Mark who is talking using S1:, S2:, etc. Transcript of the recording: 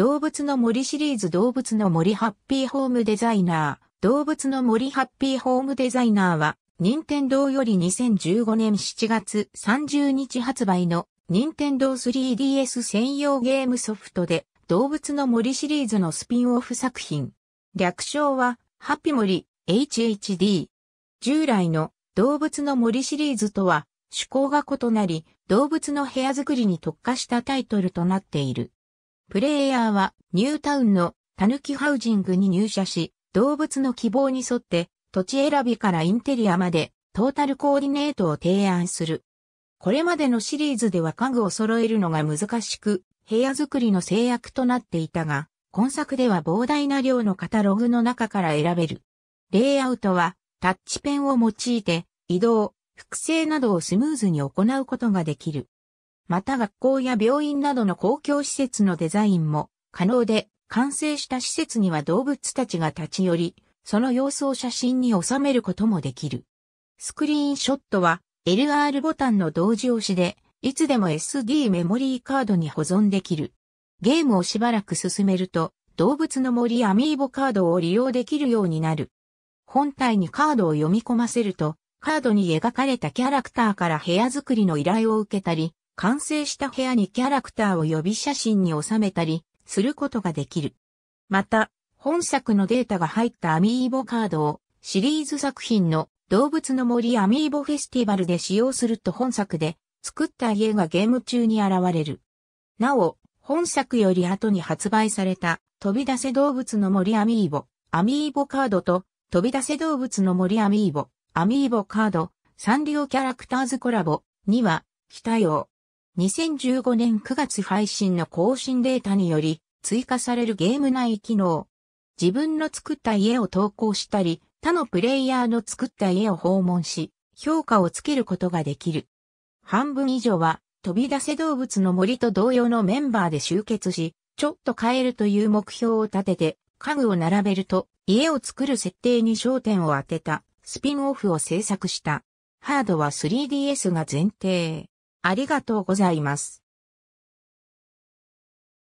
S1: 動物の森シリーズ動物の森ハッピーホームデザイナー。動物の森ハッピーホームデザイナーは、任天堂より2015年7月30日発売の任天堂 3DS 専用ゲームソフトで動物の森シリーズのスピンオフ作品。略称はハッピモリ HHD。従来の動物の森シリーズとは趣向が異なり動物の部屋作りに特化したタイトルとなっている。プレイヤーはニュータウンのタヌキハウジングに入社し、動物の希望に沿って土地選びからインテリアまでトータルコーディネートを提案する。これまでのシリーズでは家具を揃えるのが難しく、部屋作りの制約となっていたが、今作では膨大な量のカタログの中から選べる。レイアウトはタッチペンを用いて移動、複製などをスムーズに行うことができる。また学校や病院などの公共施設のデザインも可能で、完成した施設には動物たちが立ち寄り、その様子を写真に収めることもできる。スクリーンショットは LR ボタンの同時押しで、いつでも SD メモリーカードに保存できる。ゲームをしばらく進めると、動物の森アミーボカードを利用できるようになる。本体にカードを読み込ませると、カードに描かれたキャラクターから部屋作りの依頼を受けたり、完成した部屋にキャラクターを呼び写真に収めたりすることができる。また、本作のデータが入ったアミーボカードをシリーズ作品の動物の森アミーボフェスティバルで使用すると本作で作った家がゲーム中に現れる。なお、本作より後に発売された飛び出せ動物の森アミーボ、アミーボカードと飛び出せ動物の森アミーボ、アミーボカード、サンリオキャラクターズコラボには、非対応、2015年9月配信の更新データにより追加されるゲーム内機能。自分の作った家を投稿したり、他のプレイヤーの作った家を訪問し、評価をつけることができる。半分以上は飛び出せ動物の森と同様のメンバーで集結し、ちょっと変えるという目標を立てて、家具を並べると、家を作る設定に焦点を当てた、スピンオフを制作した。ハードは 3DS が前提。ありがとうございます。